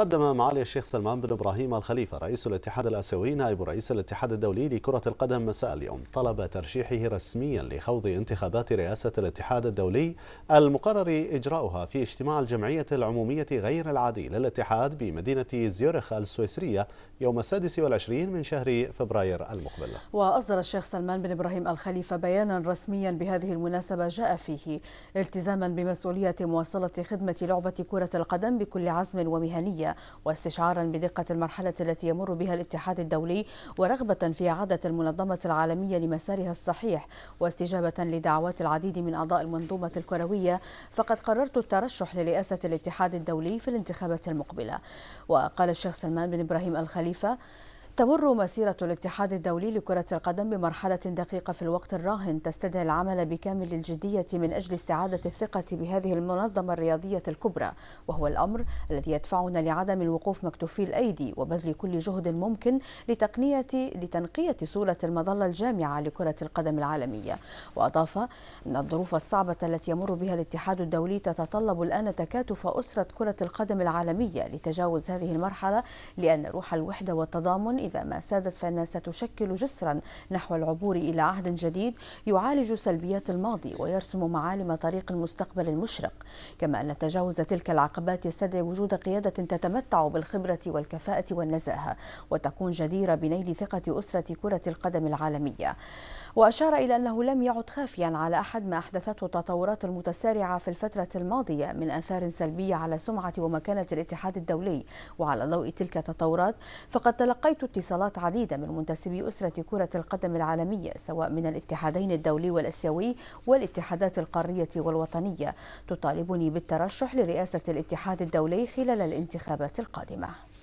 قدم معالي الشيخ سلمان بن إبراهيم الخليفة رئيس الاتحاد الآسيوي نائب رئيس الاتحاد الدولي لكرة القدم مساء اليوم طلب ترشيحه رسميا لخوض انتخابات رئاسة الاتحاد الدولي المقرر إجراؤها في اجتماع الجمعية العمومية غير العادي للاتحاد بمدينة زيورخ السويسرية يوم السادس والعشرين من شهر فبراير المقبل وأصدر الشيخ سلمان بن إبراهيم الخليفة بيانا رسميا بهذه المناسبة جاء فيه التزاما بمسؤولية مواصلة خدمة لعبة كرة القدم بكل عزم ومهنية واستشعارا بدقة المرحلة التي يمر بها الاتحاد الدولي ورغبة في إعادة المنظمة العالمية لمسارها الصحيح واستجابة لدعوات العديد من أعضاء المنظومة الكروية فقد قررت الترشح لرئاسة الاتحاد الدولي في الانتخابات المقبلة وقال الشيخ سلمان بن إبراهيم الخليفة تمر مسيرة الاتحاد الدولي لكرة القدم بمرحلة دقيقة في الوقت الراهن تستدعي العمل بكامل الجدية من أجل استعادة الثقة بهذه المنظمة الرياضية الكبرى وهو الأمر الذي يدفعنا لعدم الوقوف مكتوفي الأيدي وبذل كل جهد ممكن لتقنية لتنقية صورة المظلة الجامعة لكرة القدم العالمية وأضاف أن الظروف الصعبة التي يمر بها الاتحاد الدولي تتطلب الآن تكاتف أسرة كرة القدم العالمية لتجاوز هذه المرحلة لأن روح الوحدة والتضامن إذا ما سادت فإنها ستشكل جسرا نحو العبور إلى عهد جديد يعالج سلبيات الماضي ويرسم معالم طريق المستقبل المشرق كما أن تجاوز تلك العقبات يستدعي وجود قيادة تتمتع بالخبرة والكفاءة والنزاهة وتكون جديرة بنيل ثقة أسرة كرة القدم العالمية وأشار إلى أنه لم يعد خافيا على أحد ما أحدثته التطورات المتسارعة في الفترة الماضية من أثار سلبية على سمعة ومكانة الاتحاد الدولي وعلى ضوء تلك التطورات فقد تلقيت اتصالات عديدة من منتسبي أسرة كرة القدم العالمية سواء من الاتحادين الدولي والأسيوي والاتحادات القارية والوطنية تطالبني بالترشح لرئاسة الاتحاد الدولي خلال الانتخابات القادمة